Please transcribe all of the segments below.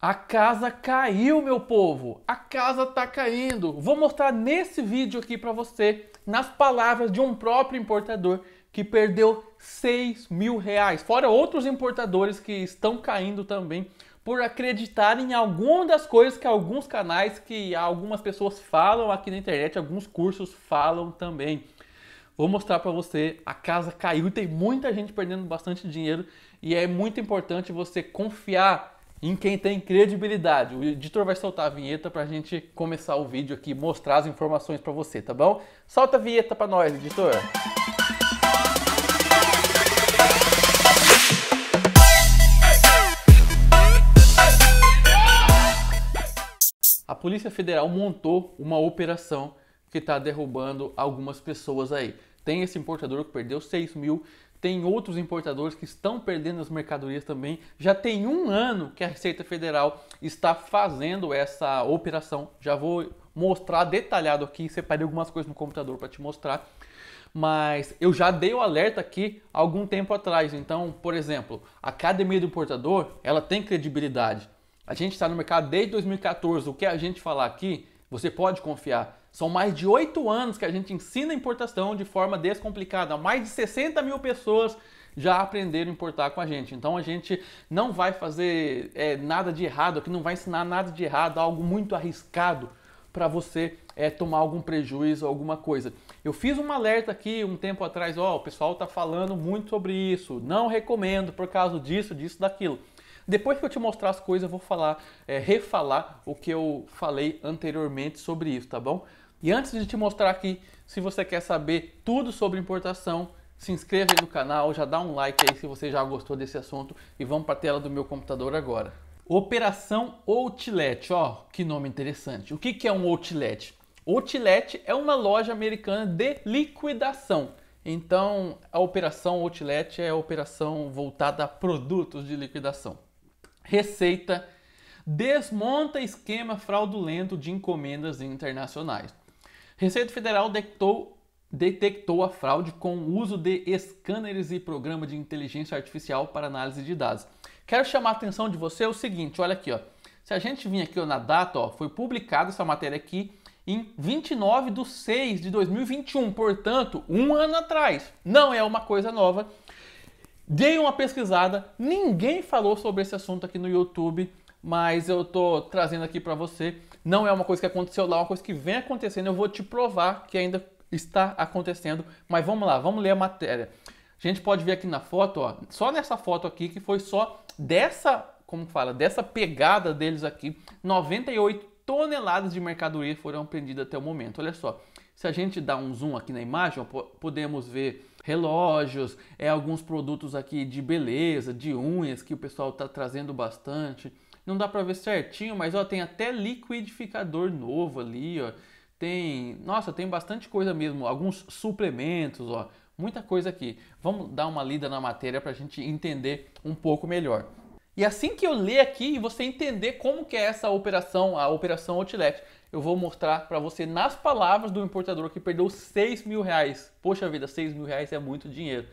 A casa caiu, meu povo. A casa tá caindo. Vou mostrar nesse vídeo aqui para você, nas palavras de um próprio importador que perdeu 6 mil reais, fora outros importadores que estão caindo também por acreditar em alguma das coisas que alguns canais, que algumas pessoas falam aqui na internet, alguns cursos falam também. Vou mostrar para você, a casa caiu, tem muita gente perdendo bastante dinheiro e é muito importante você confiar em quem tem credibilidade. O editor vai soltar a vinheta para a gente começar o vídeo aqui, mostrar as informações para você, tá bom? Solta a vinheta para nós, editor. A Polícia Federal montou uma operação que está derrubando algumas pessoas aí. Tem esse importador que perdeu 6 mil tem outros importadores que estão perdendo as mercadorias também. Já tem um ano que a Receita Federal está fazendo essa operação. Já vou mostrar detalhado aqui, separei algumas coisas no computador para te mostrar. Mas eu já dei o alerta aqui algum tempo atrás. Então, por exemplo, a academia do importador, ela tem credibilidade. A gente está no mercado desde 2014. O que a gente falar aqui, você pode confiar. São mais de oito anos que a gente ensina importação de forma descomplicada. Mais de 60 mil pessoas já aprenderam a importar com a gente. Então a gente não vai fazer é, nada de errado aqui, não vai ensinar nada de errado, algo muito arriscado para você é, tomar algum prejuízo, alguma coisa. Eu fiz um alerta aqui um tempo atrás, ó, o pessoal está falando muito sobre isso, não recomendo por causa disso, disso, daquilo. Depois que eu te mostrar as coisas, eu vou falar, é, refalar o que eu falei anteriormente sobre isso, tá bom? E antes de te mostrar aqui, se você quer saber tudo sobre importação, se inscreva aí no canal, já dá um like aí se você já gostou desse assunto e vamos para a tela do meu computador agora. Operação Outlet, ó, que nome interessante. O que, que é um Outlet? Outlet é uma loja americana de liquidação. Então, a operação Outlet é a operação voltada a produtos de liquidação. Receita desmonta esquema fraudulento de encomendas internacionais. Receita Federal detectou, detectou a fraude com o uso de escâneres e programa de inteligência artificial para análise de dados. Quero chamar a atenção de você o seguinte, olha aqui, ó. Se a gente vir aqui ó, na data, ó, foi publicada essa matéria aqui em 29 de 6 de 2021, portanto, um ano atrás. Não é uma coisa nova. Dei uma pesquisada, ninguém falou sobre esse assunto aqui no YouTube, mas eu tô trazendo aqui para você não é uma coisa que aconteceu lá, é uma coisa que vem acontecendo. Eu vou te provar que ainda está acontecendo. Mas vamos lá, vamos ler a matéria. A gente pode ver aqui na foto, ó, só nessa foto aqui que foi só dessa, como fala, dessa pegada deles aqui, 98 toneladas de mercadoria foram apreendidas até o momento. Olha só, se a gente dá um zoom aqui na imagem, ó, podemos ver relógios, é alguns produtos aqui de beleza, de unhas que o pessoal está trazendo bastante não dá para ver certinho, mas ó, tem até liquidificador novo ali, ó. Tem, nossa, tem bastante coisa mesmo, alguns suplementos, ó. Muita coisa aqui. Vamos dar uma lida na matéria para a gente entender um pouco melhor. E assim que eu ler aqui e você entender como que é essa operação, a operação Outlet, eu vou mostrar para você nas palavras do importador que perdeu 6 mil reais. Poxa vida, 6 mil reais é muito dinheiro.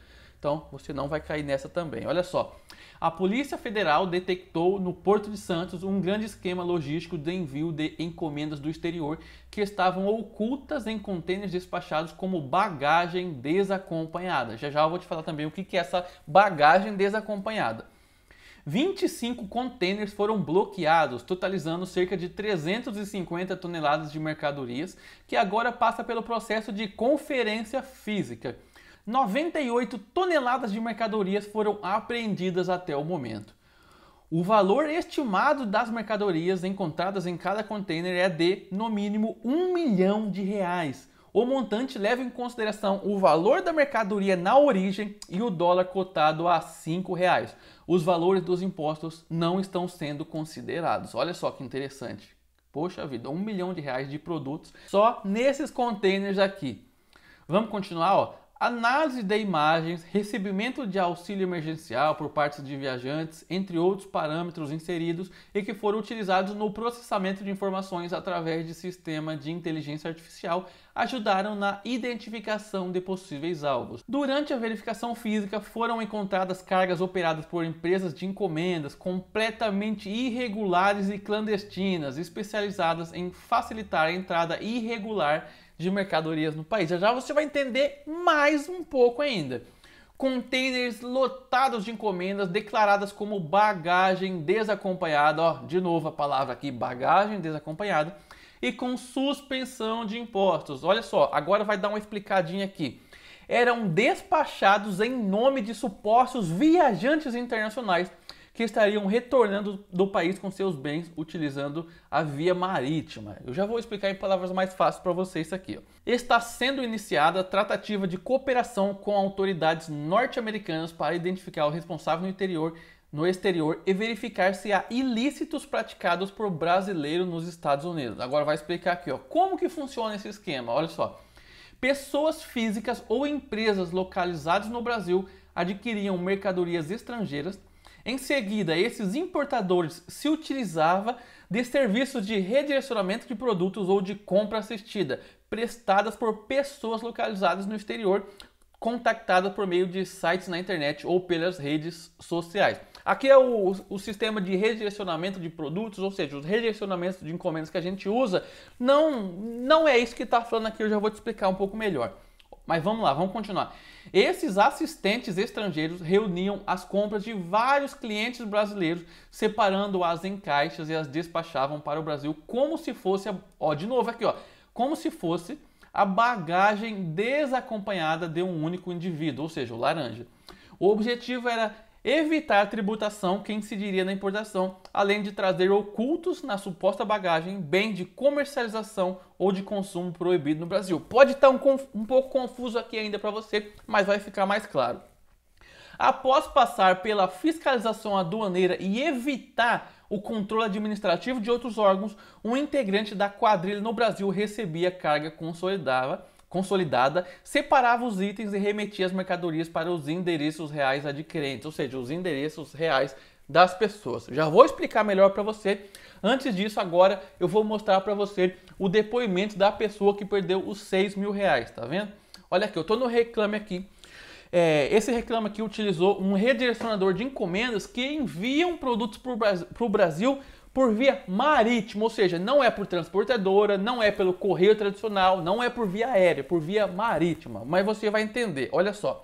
Então você não vai cair nessa também. Olha só. A Polícia Federal detectou no Porto de Santos um grande esquema logístico de envio de encomendas do exterior que estavam ocultas em contêineres despachados como bagagem desacompanhada. Já já eu vou te falar também o que é essa bagagem desacompanhada. 25 contêineres foram bloqueados, totalizando cerca de 350 toneladas de mercadorias, que agora passa pelo processo de conferência física. 98 toneladas de mercadorias foram apreendidas até o momento. O valor estimado das mercadorias encontradas em cada container é de, no mínimo, um milhão de reais. O montante leva em consideração o valor da mercadoria na origem e o dólar cotado a cinco reais. Os valores dos impostos não estão sendo considerados. Olha só que interessante. Poxa vida, um milhão de reais de produtos só nesses containers aqui. Vamos continuar, ó análise de imagens, recebimento de auxílio emergencial por parte de viajantes, entre outros parâmetros inseridos e que foram utilizados no processamento de informações através de sistema de inteligência artificial ajudaram na identificação de possíveis alvos. Durante a verificação física, foram encontradas cargas operadas por empresas de encomendas completamente irregulares e clandestinas, especializadas em facilitar a entrada irregular de mercadorias no país. Já já você vai entender mais um pouco ainda containers lotados de encomendas declaradas como bagagem desacompanhada, ó, de novo a palavra aqui, bagagem desacompanhada, e com suspensão de impostos. Olha só, agora vai dar uma explicadinha aqui. Eram despachados em nome de supostos viajantes internacionais que estariam retornando do país com seus bens utilizando a via marítima. Eu já vou explicar em palavras mais fáceis para vocês isso aqui. Está sendo iniciada a tratativa de cooperação com autoridades norte-americanas para identificar o responsável no interior no exterior e verificar se há ilícitos praticados por brasileiro nos Estados Unidos. Agora vai explicar aqui, ó, como que funciona esse esquema. Olha só. Pessoas físicas ou empresas localizadas no Brasil adquiriam mercadorias estrangeiras. Em seguida, esses importadores se utilizavam de serviços de redirecionamento de produtos ou de compra assistida, prestadas por pessoas localizadas no exterior, contactadas por meio de sites na internet ou pelas redes sociais. Aqui é o, o sistema de redirecionamento de produtos, ou seja, os redirecionamentos de encomendas que a gente usa. Não, não é isso que está falando aqui, eu já vou te explicar um pouco melhor. Mas vamos lá, vamos continuar. Esses assistentes estrangeiros reuniam as compras de vários clientes brasileiros, separando-as em caixas e as despachavam para o Brasil como se fosse, a... ó, de novo aqui, ó, como se fosse a bagagem desacompanhada de um único indivíduo, ou seja, o laranja. O objetivo era evitar a tributação que incidiria na importação, além de trazer ocultos na suposta bagagem bem de comercialização ou de consumo proibido no Brasil. Pode estar um, um pouco confuso aqui ainda para você, mas vai ficar mais claro. Após passar pela fiscalização aduaneira e evitar o controle administrativo de outros órgãos, um integrante da quadrilha no Brasil recebia carga consolidada consolidada, separava os itens e remetia as mercadorias para os endereços reais adquirentes, ou seja, os endereços reais das pessoas. Já vou explicar melhor para você. Antes disso, agora eu vou mostrar para você o depoimento da pessoa que perdeu os 6 mil reais, tá vendo? Olha aqui, eu estou no reclame aqui. É, esse reclame aqui utilizou um redirecionador de encomendas que enviam produtos para o Brasil por via marítima, ou seja, não é por transportadora, não é pelo correio tradicional, não é por via aérea, por via marítima. Mas você vai entender, olha só.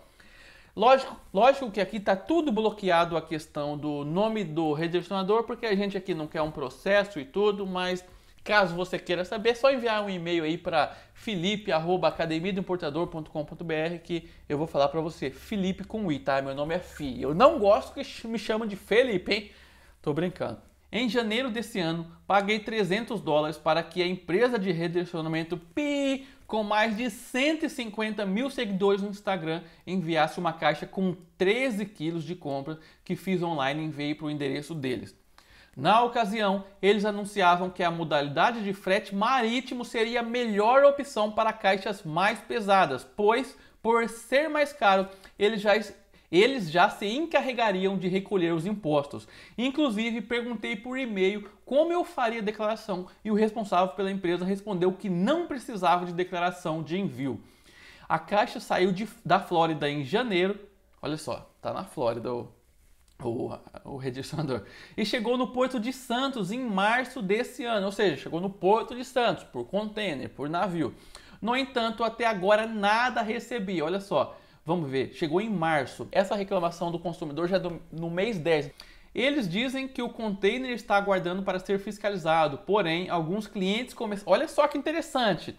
Lógico, lógico que aqui está tudo bloqueado a questão do nome do redirecionador, porque a gente aqui não quer um processo e tudo, mas caso você queira saber, é só enviar um e-mail aí para Felipe@academiaimportador.com.br que eu vou falar para você. Felipe com I, tá? Meu nome é Fi. Eu não gosto que me chamam de Felipe, hein? Tô brincando. Em janeiro desse ano, paguei 300 dólares para que a empresa de redirecionamento Pi, com mais de 150 mil seguidores no Instagram, enviasse uma caixa com 13 quilos de compras que fiz online e enviei para o endereço deles. Na ocasião, eles anunciavam que a modalidade de frete marítimo seria a melhor opção para caixas mais pesadas, pois, por ser mais caro, eles já eles já se encarregariam de recolher os impostos. Inclusive, perguntei por e-mail como eu faria a declaração e o responsável pela empresa respondeu que não precisava de declaração de envio. A Caixa saiu de, da Flórida em janeiro. Olha só, tá na Flórida o, o, o E chegou no Porto de Santos em março desse ano. Ou seja, chegou no Porto de Santos por contêiner, por navio. No entanto, até agora nada recebi. Olha só. Vamos ver, chegou em março. Essa reclamação do consumidor já é do, no mês 10. Eles dizem que o container está aguardando para ser fiscalizado, porém, alguns clientes começaram. Olha só que interessante!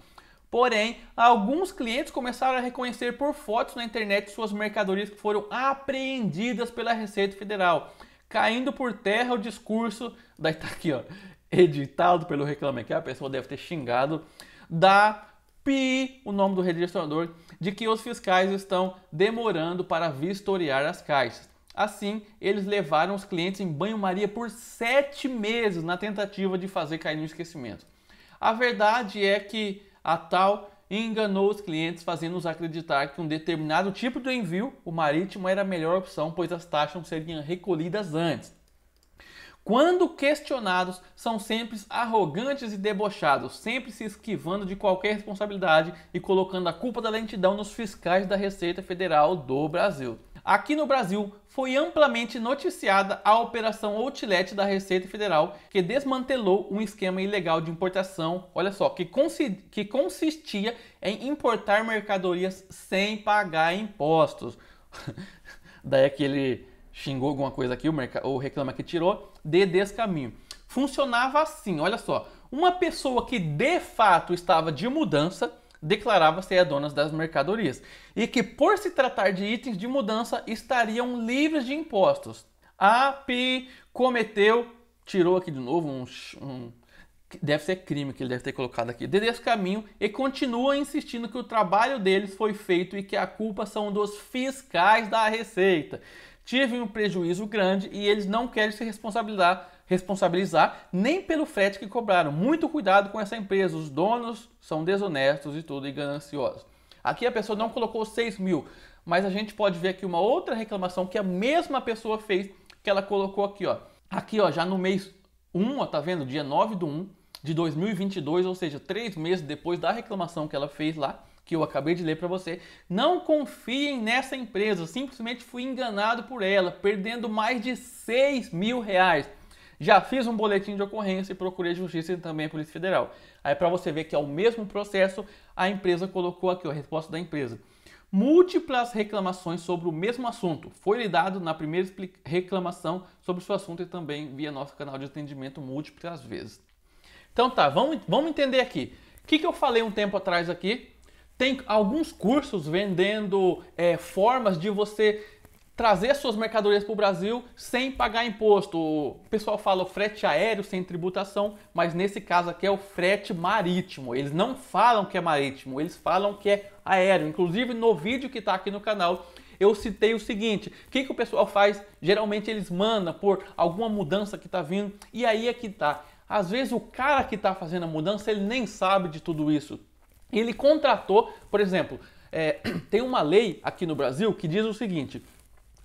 Porém, alguns clientes começaram a reconhecer por fotos na internet suas mercadorias que foram apreendidas pela Receita Federal, caindo por terra o discurso da tá aqui, ó, editado pelo Reclame Aqui, a pessoa deve ter xingado da pi, o nome do redirecionador, de que os fiscais estão demorando para vistoriar as caixas. Assim, eles levaram os clientes em banho-maria por sete meses na tentativa de fazer cair no esquecimento. A verdade é que a tal enganou os clientes, fazendo-os acreditar que um determinado tipo de envio, o marítimo, era a melhor opção, pois as taxas seriam recolhidas antes quando questionados, são sempre arrogantes e debochados, sempre se esquivando de qualquer responsabilidade e colocando a culpa da lentidão nos fiscais da Receita Federal do Brasil. Aqui no Brasil, foi amplamente noticiada a Operação Outlet da Receita Federal, que desmantelou um esquema ilegal de importação, olha só, que, consi que consistia em importar mercadorias sem pagar impostos. Daí aquele xingou alguma coisa aqui, ou reclama que tirou, dê descaminho. Funcionava assim, olha só. Uma pessoa que de fato estava de mudança declarava ser a dona das mercadorias e que, por se tratar de itens de mudança, estariam livres de impostos. PI cometeu, tirou aqui de novo um, um deve ser crime que ele deve ter colocado aqui, desse caminho e continua insistindo que o trabalho deles foi feito e que a culpa são dos fiscais da Receita tive um prejuízo grande e eles não querem se responsabilizar, responsabilizar nem pelo frete que cobraram. Muito cuidado com essa empresa, os donos são desonestos e tudo e gananciosos. Aqui a pessoa não colocou 6 mil, mas a gente pode ver aqui uma outra reclamação que a mesma pessoa fez que ela colocou aqui, ó. Aqui, ó, já no mês 1, ó, tá vendo? Dia 9 do 1 de 2022, ou seja, três meses depois da reclamação que ela fez lá, que eu acabei de ler para você. Não confiem nessa empresa, eu simplesmente fui enganado por ela, perdendo mais de 6 mil reais. Já fiz um boletim de ocorrência e procurei justiça e também a Polícia Federal. Aí para você ver que é o mesmo processo, a empresa colocou aqui a resposta da empresa. Múltiplas reclamações sobre o mesmo assunto. Foi lidado na primeira reclamação sobre o seu assunto e também via nosso canal de atendimento múltiplas vezes. Então tá, vamos, vamos entender aqui. O que, que eu falei um tempo atrás aqui tem alguns cursos vendendo é, formas de você trazer suas mercadorias para o Brasil sem pagar imposto. O pessoal fala o frete aéreo sem tributação, mas nesse caso aqui é o frete marítimo. Eles não falam que é marítimo, eles falam que é aéreo. Inclusive no vídeo que está aqui no canal eu citei o seguinte: o que, que o pessoal faz? Geralmente eles mandam por alguma mudança que está vindo, e aí é que tá. Às vezes o cara que está fazendo a mudança ele nem sabe de tudo isso. Ele contratou, por exemplo, é, tem uma lei aqui no Brasil que diz o seguinte: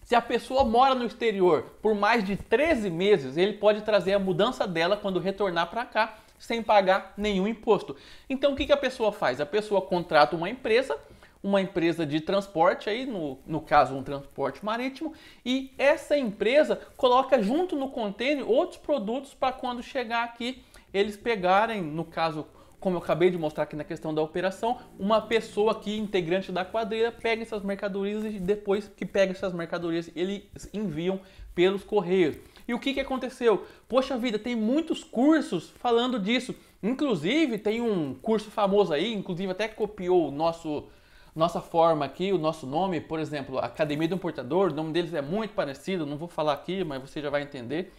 se a pessoa mora no exterior por mais de 13 meses, ele pode trazer a mudança dela quando retornar para cá sem pagar nenhum imposto. Então o que, que a pessoa faz? A pessoa contrata uma empresa, uma empresa de transporte, aí no, no caso um transporte marítimo, e essa empresa coloca junto no contêiner outros produtos para quando chegar aqui eles pegarem, no caso como eu acabei de mostrar aqui na questão da operação, uma pessoa que integrante da quadrilha pega essas mercadorias e depois que pega essas mercadorias, eles enviam pelos correios. E o que, que aconteceu? Poxa vida, tem muitos cursos falando disso. Inclusive, tem um curso famoso aí, inclusive até copiou o nosso nossa forma aqui, o nosso nome, por exemplo, Academia do Importador, o nome deles é muito parecido, não vou falar aqui, mas você já vai entender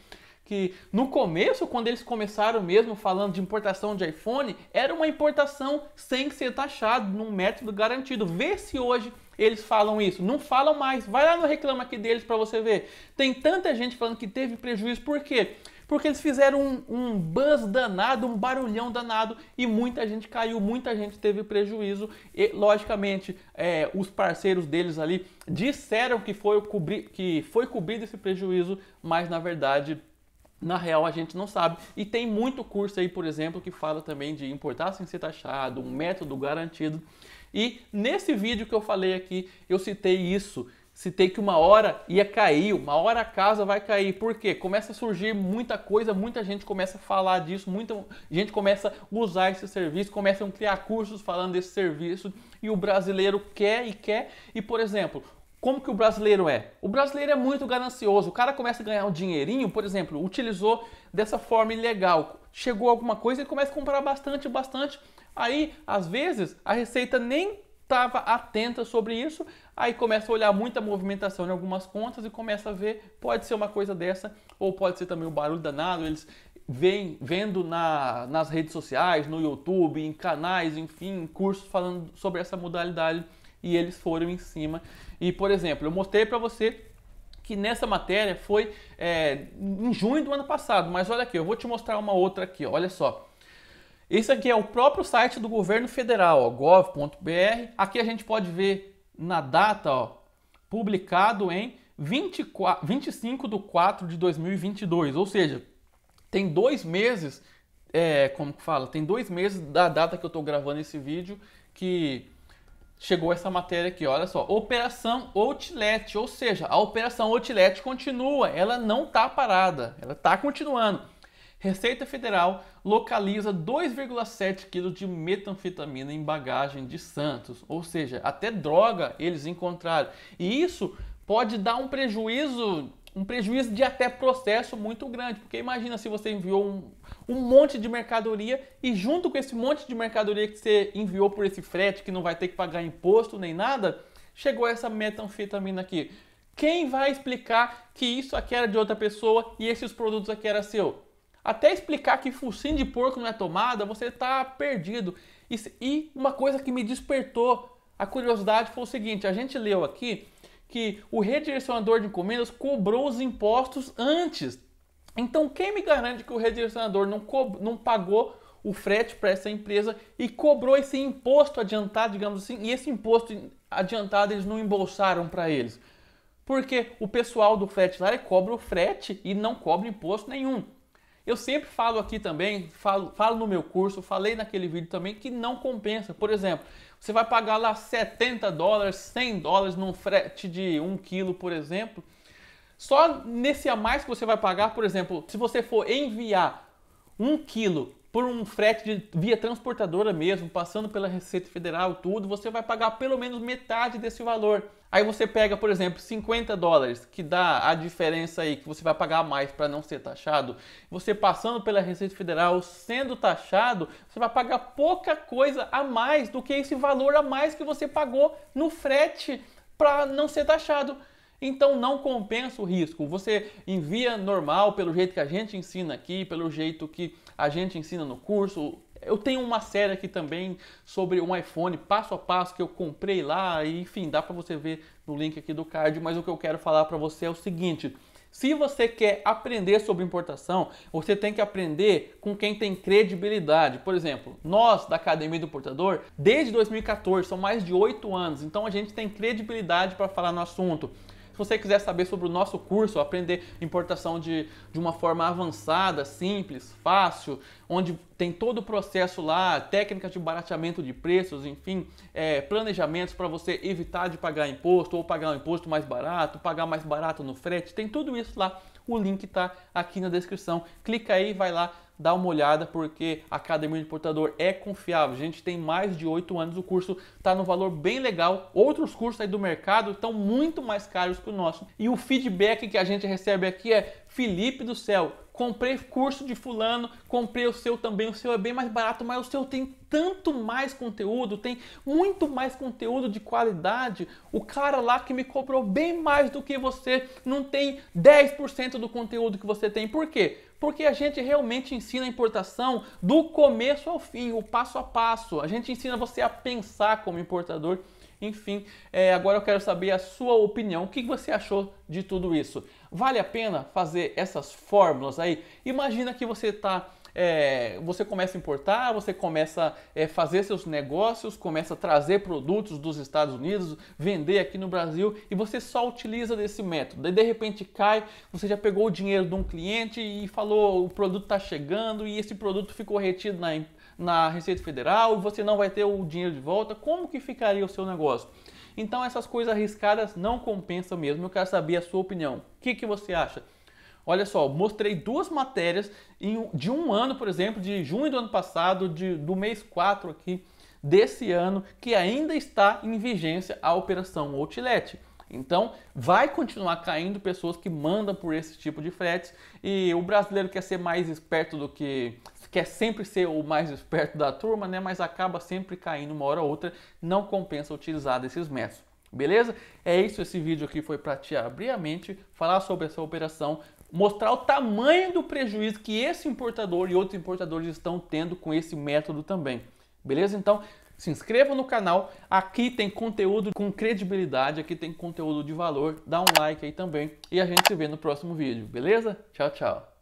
que no começo, quando eles começaram mesmo falando de importação de iPhone, era uma importação sem ser taxado, num método garantido. Vê se hoje eles falam isso. Não falam mais. Vai lá no reclama aqui deles para você ver. Tem tanta gente falando que teve prejuízo. Por quê? Porque eles fizeram um, um buzz danado, um barulhão danado e muita gente caiu, muita gente teve prejuízo. E, logicamente, é, os parceiros deles ali disseram que foi, cobri que foi cobrido esse prejuízo, mas na verdade na real a gente não sabe. E tem muito curso aí, por exemplo, que fala também de importar sem ser taxado, um método garantido. E nesse vídeo que eu falei aqui, eu citei isso. Citei que uma hora ia cair, uma hora a casa vai cair. Por quê? Começa a surgir muita coisa, muita gente começa a falar disso, muita gente começa a usar esse serviço, começam a criar cursos falando desse serviço e o brasileiro quer e quer. E, por exemplo, como que o brasileiro é? O brasileiro é muito ganancioso. O cara começa a ganhar um dinheirinho, por exemplo, utilizou dessa forma ilegal. Chegou alguma coisa e começa a comprar bastante, bastante. Aí, às vezes, a receita nem estava atenta sobre isso, aí começa a olhar muita movimentação em algumas contas e começa a ver, pode ser uma coisa dessa, ou pode ser também o um barulho danado, eles vêm vendo na, nas redes sociais, no YouTube, em canais, enfim, em cursos falando sobre essa modalidade e eles foram em cima e, por exemplo, eu mostrei para você que nessa matéria foi é, em junho do ano passado, mas olha aqui, eu vou te mostrar uma outra aqui, olha só. Esse aqui é o próprio site do governo federal, gov.br. Aqui a gente pode ver na data, ó, publicado em 24, 25 de 4 de 2022, ou seja, tem dois meses, é, como que fala? Tem dois meses da data que eu estou gravando esse vídeo que chegou essa matéria aqui, olha só. Operação Outlet, ou seja, a operação Outlet continua, ela não está parada, ela está continuando. Receita Federal localiza 2,7 quilos de metanfetamina em bagagem de Santos, ou seja, até droga eles encontraram. E isso pode dar um prejuízo um prejuízo de até processo muito grande, porque imagina se você enviou um, um, monte de mercadoria e junto com esse monte de mercadoria que você enviou por esse frete que não vai ter que pagar imposto nem nada, chegou essa metanfetamina aqui. Quem vai explicar que isso aqui era de outra pessoa e esses produtos aqui era seu? Até explicar que focinho de porco não é tomada, você está perdido. E, e uma coisa que me despertou a curiosidade foi o seguinte, a gente leu aqui que o redirecionador de encomendas cobrou os impostos antes. Então, quem me garante que o redirecionador não, não pagou o frete para essa empresa e cobrou esse imposto adiantado, digamos assim, e esse imposto adiantado eles não embolsaram para eles? Porque o pessoal do frete lá cobra o frete e não cobra imposto nenhum. Eu sempre falo aqui também, falo, falo no meu curso, falei naquele vídeo também que não compensa. Por exemplo, você vai pagar lá 70 dólares, 100 dólares num frete de 1 quilo, por exemplo. Só nesse a mais que você vai pagar, por exemplo, se você for enviar 1 quilo por um frete de, via transportadora mesmo, passando pela Receita Federal, tudo, você vai pagar pelo menos metade desse valor. Aí você pega, por exemplo, 50 dólares, que dá a diferença aí que você vai pagar mais para não ser taxado. Você passando pela Receita Federal, sendo taxado, você vai pagar pouca coisa a mais do que esse valor a mais que você pagou no frete para não ser taxado. Então não compensa o risco. Você envia normal, pelo jeito que a gente ensina aqui, pelo jeito que a gente ensina no curso. Eu tenho uma série aqui também sobre um iPhone passo a passo que eu comprei lá, e, enfim, dá para você ver no link aqui do card, mas o que eu quero falar para você é o seguinte: se você quer aprender sobre importação, você tem que aprender com quem tem credibilidade. Por exemplo, nós da Academia do Importador, desde 2014, são mais de oito anos, então a gente tem credibilidade para falar no assunto. Se você quiser saber sobre o nosso curso, aprender importação de, de uma forma avançada, simples, fácil, onde tem todo o processo lá, técnicas de barateamento de preços, enfim, é, planejamentos para você evitar de pagar imposto ou pagar um imposto mais barato, pagar mais barato no frete, tem tudo isso lá. O link está aqui na descrição. Clica aí, vai lá, dá uma olhada porque a Academia de Portador é confiável. A gente tem mais de 8 anos, o curso está no valor bem legal. Outros cursos aí do mercado estão muito mais caros que o nosso. E o feedback que a gente recebe aqui é: Felipe do céu, comprei curso de fulano, comprei o seu também, o seu é bem mais barato, mas o seu tem tanto mais conteúdo, tem muito mais conteúdo de qualidade. O cara lá que me cobrou bem mais do que você não tem 10% do conteúdo que você tem. Por quê? Porque a gente realmente ensina a importação do começo ao fim, o passo a passo. A gente ensina você a pensar como importador. Enfim, é, agora eu quero saber a sua opinião. O que você achou de tudo isso? Vale a pena fazer essas fórmulas aí? Imagina que você está é, você começa a importar, você começa a é, fazer seus negócios, começa a trazer produtos dos Estados Unidos, vender aqui no Brasil e você só utiliza desse método. Daí de repente cai, você já pegou o dinheiro de um cliente e falou o produto está chegando e esse produto ficou retido na, na Receita Federal e você não vai ter o dinheiro de volta. Como que ficaria o seu negócio? Então essas coisas arriscadas não compensam mesmo. Eu quero saber a sua opinião. O que, que você acha? Olha só, mostrei duas matérias de um ano, por exemplo, de junho do ano passado, de, do mês 4 aqui desse ano, que ainda está em vigência a operação Outlet. Então, vai continuar caindo pessoas que mandam por esse tipo de fretes e o brasileiro quer ser mais esperto do que quer sempre ser o mais esperto da turma, né? Mas acaba sempre caindo uma hora ou outra, não compensa utilizar desses métodos. Beleza? É isso, esse vídeo aqui foi para te abrir a mente, falar sobre essa operação, mostrar o tamanho do prejuízo que esse importador e outros importadores estão tendo com esse método também. Beleza? Então, se inscreva no canal. Aqui tem conteúdo com credibilidade, aqui tem conteúdo de valor. Dá um like aí também e a gente se vê no próximo vídeo, beleza? Tchau, tchau.